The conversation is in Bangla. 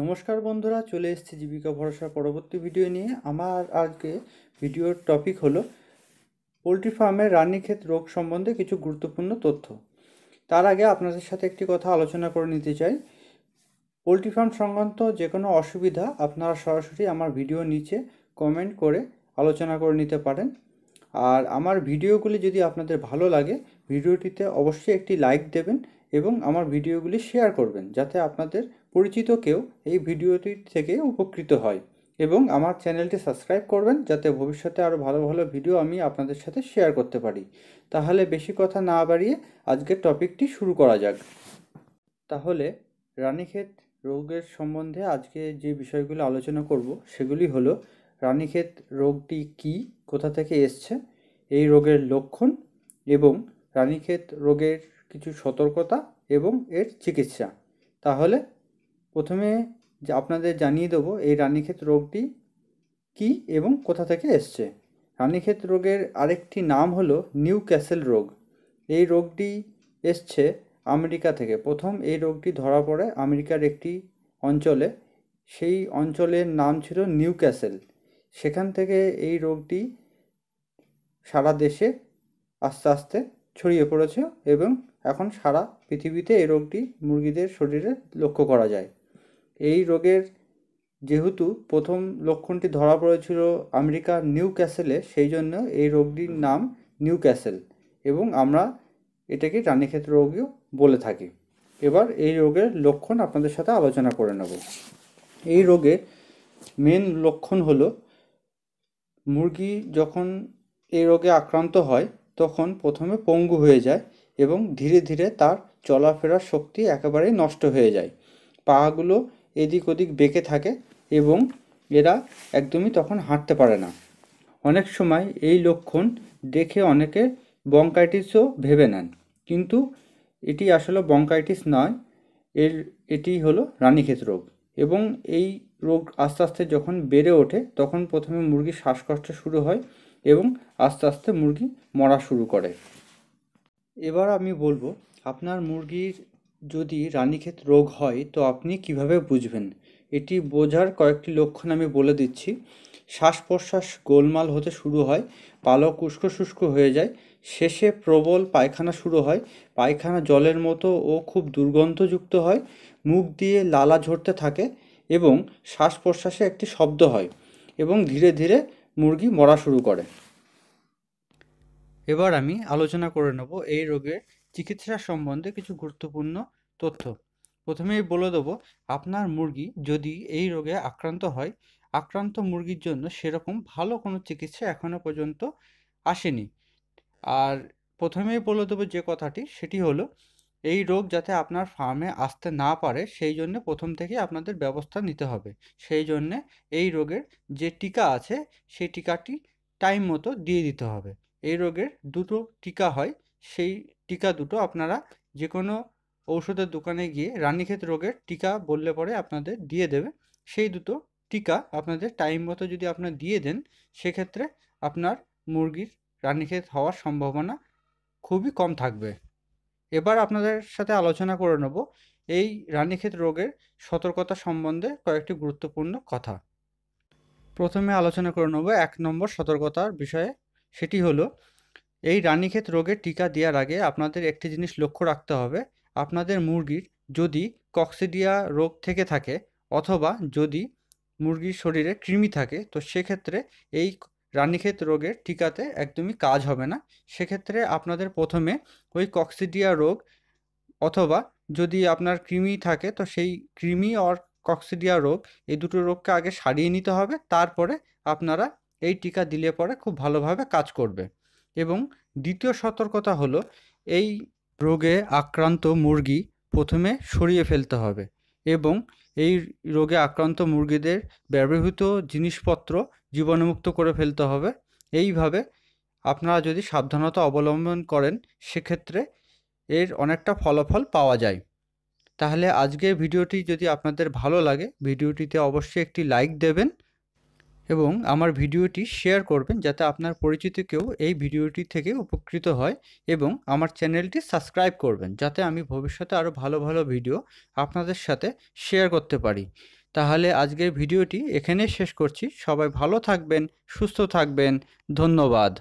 নমস্কার বন্ধুরা চলে এসছি জীবিকা ভরসার পরবর্তী ভিডিও নিয়ে আমার আজকে ভিডিওর টপিক হলো পোলট্রি ফার্মের রানীক্ষেত রোগ সম্বন্ধে কিছু গুরুত্বপূর্ণ তথ্য তার আগে আপনাদের সাথে একটি কথা আলোচনা করে নিতে চাই পোলট্রি ফার্ম সংক্রান্ত যে কোনো অসুবিধা আপনারা সরাসরি আমার ভিডিও নিচে কমেন্ট করে আলোচনা করে নিতে পারেন আর আমার ভিডিওগুলি যদি আপনাদের ভালো লাগে ভিডিওটিতে অবশ্যই একটি লাইক দেবেন এবং আমার ভিডিওগুলি শেয়ার করবেন যাতে আপনাদের পরিচিত কেউ এই ভিডিওটি থেকে উপকৃত হয় এবং আমার চ্যানেলটি সাবস্ক্রাইব করবেন যাতে ভবিষ্যতে আরও ভালো ভালো ভিডিও আমি আপনাদের সাথে শেয়ার করতে পারি তাহলে বেশি কথা না বাড়িয়ে আজকের টপিকটি শুরু করা যাক তাহলে রানীক্ষেত রোগের সম্বন্ধে আজকে যে বিষয়গুলো আলোচনা করব সেগুলি হলো রানীক্ষেত রোগটি কি কোথা থেকে এসছে এই রোগের লক্ষণ এবং রানীক্ষেত রোগের কিছু সতর্কতা এবং এর চিকিৎসা তাহলে প্রথমে যে আপনাদের জানিয়ে দেবো এই রানীক্ষেত রোগটি কি এবং কোথা থেকে এসছে রানীক্ষেত রোগের আরেকটি নাম হলো নিউ ক্যাসেল রোগ এই রোগটি এসছে আমেরিকা থেকে প্রথম এই রোগটি ধরা পড়ে আমেরিকার একটি অঞ্চলে সেই অঞ্চলের নাম ছিল নিউ ক্যাসেল সেখান থেকে এই রোগটি সারা দেশে আস্তে আস্তে ছড়িয়ে পড়েছে এবং এখন সারা পৃথিবীতে এই রোগটি মুরগিদের শরীরে লক্ষ্য করা যায় এই রোগের যেহেতু প্রথম লক্ষণটি ধরা পড়েছিল আমেরিকার নিউ ক্যাসেলে সেই জন্য এই রোগটির নাম নিউ ক্যাসেল এবং আমরা এটাকে রানীক্ষেত্র রোগীও বলে থাকি এবার এই রোগের লক্ষণ আপনাদের সাথে আলোচনা করে নেব এই রোগে মেন লক্ষণ হল মুরগি যখন এই রোগে আক্রান্ত হয় তখন প্রথমে পঙ্গু হয়ে যায় এবং ধীরে ধীরে তার চলাফেরার শক্তি একেবারেই নষ্ট হয়ে যায় পাগুলো এদিক ওদিক বেঁকে থাকে এবং এরা একদমই তখন হাঁটতে পারে না অনেক সময় এই লক্ষণ দেখে অনেকে বঙ্কাইটিসও ভেবে নেন কিন্তু এটি আসলে বঙ্কাইটিস নয় এর এটি হলো রানীক্ষেত রোগ এবং এই রোগ আস্তে আস্তে যখন বেড়ে ওঠে তখন প্রথমে মুরগির শ্বাসকষ্ট শুরু হয় এবং আস্তে আস্তে মুরগি মরা শুরু করে এবার আমি বলবো আপনার মুরগির যদি রানীক্ষেত রোগ হয় তো আপনি কিভাবে বুঝবেন এটি বোঝার কয়েকটি লক্ষণ আমি বলে দিচ্ছি শ্বাস প্রশ্বাস গোলমাল হতে শুরু হয় পালক উস্কো শুষ্ক হয়ে যায় শেষে প্রবল পায়খানা শুরু হয় পায়খানা জলের মতো ও খুব দুর্গন্ধযুক্ত হয় মুখ দিয়ে লালা ঝরতে থাকে এবং শ্বাস প্রশ্বাসে একটি শব্দ হয় এবং ধীরে ধীরে মুরগি মরা শুরু করে এবার আমি আলোচনা করে নেব এই রোগের চিকিৎসা সম্বন্ধে কিছু গুরুত্বপূর্ণ তথ্য প্রথমেই বলে দেবো আপনার মুরগি যদি এই রোগে আক্রান্ত হয় আক্রান্ত মুরগির জন্য সেরকম ভালো কোনো চিকিৎসা এখনও পর্যন্ত আসেনি আর প্রথমেই বলে দেবো যে কথাটি সেটি হলো এই রোগ যাতে আপনার ফার্মে আসতে না পারে সেই জন্য প্রথম থেকে আপনাদের ব্যবস্থা নিতে হবে সেই জন্যে এই রোগের যে টিকা আছে সেই টিকাটি টাইম মতো দিয়ে দিতে হবে এই রোগের দুটো টিকা হয় সেই টিকা দুটো আপনারা যে কোনো ঔষধের দোকানে গিয়ে রানীক্ষেত রোগের টিকা বললে পরে আপনাদের দিয়ে দেবে সেই দুটো টিকা আপনাদের টাইম মতো যদি আপনার দিয়ে দেন সেক্ষেত্রে আপনার মুরগির রানীক্ষেত হওয়ার সম্ভাবনা খুবই কম থাকবে এবার আপনাদের সাথে আলোচনা করে নেব এই রানীক্ষেত রোগের সতর্কতা সম্বন্ধে কয়েকটি গুরুত্বপূর্ণ কথা প্রথমে আলোচনা করে নেব এক নম্বর সতর্কতার বিষয়ে সেটি হলো এই রানীক্ষেত রোগের টিকা দেওয়ার আগে আপনাদের একটি জিনিস লক্ষ্য রাখতে হবে আপনাদের মুরগির যদি কক্সিডিয়া রোগ থেকে থাকে অথবা যদি মুরগির শরীরে কৃমি থাকে তো সেক্ষেত্রে এই রানীক্ষেত রোগের টিকাতে একদমই কাজ হবে না সেক্ষেত্রে আপনাদের প্রথমে ওই কক্সিডিয়া রোগ অথবা যদি আপনার কৃমি থাকে তো সেই কৃমি অর কক্সিডিয়া রোগ এই দুটো রোগকে আগে সারিয়ে নিতে হবে তারপরে আপনারা এই টিকা দিলে পরে খুব ভালোভাবে কাজ করবে এবং দ্বিতীয় সতর্কতা হলো এই রোগে আক্রান্ত মুরগি প্রথমে সরিয়ে ফেলতে হবে এবং এই রোগে আক্রান্ত মুরগিদের ব্যবহৃত জিনিসপত্র জীবাণুমুক্ত করে ফেলতে হবে এইভাবে আপনারা যদি সাবধানতা অবলম্বন করেন সেক্ষেত্রে এর অনেকটা ফলাফল পাওয়া যায় তাহলে আজকের ভিডিওটি যদি আপনাদের ভালো লাগে ভিডিওটিতে অবশ্যই একটি লাইক দেবেন এবং আমার ভিডিওটি শেয়ার করবেন যাতে আপনার পরিচিত কেউ এই ভিডিওটি থেকে উপকৃত হয় এবং আমার চ্যানেলটি সাবস্ক্রাইব করবেন যাতে আমি ভবিষ্যতে আরও ভালো ভালো ভিডিও আপনাদের সাথে শেয়ার করতে পারি তাহলে আজকের ভিডিওটি এখানে শেষ করছি সবাই ভালো থাকবেন সুস্থ থাকবেন ধন্যবাদ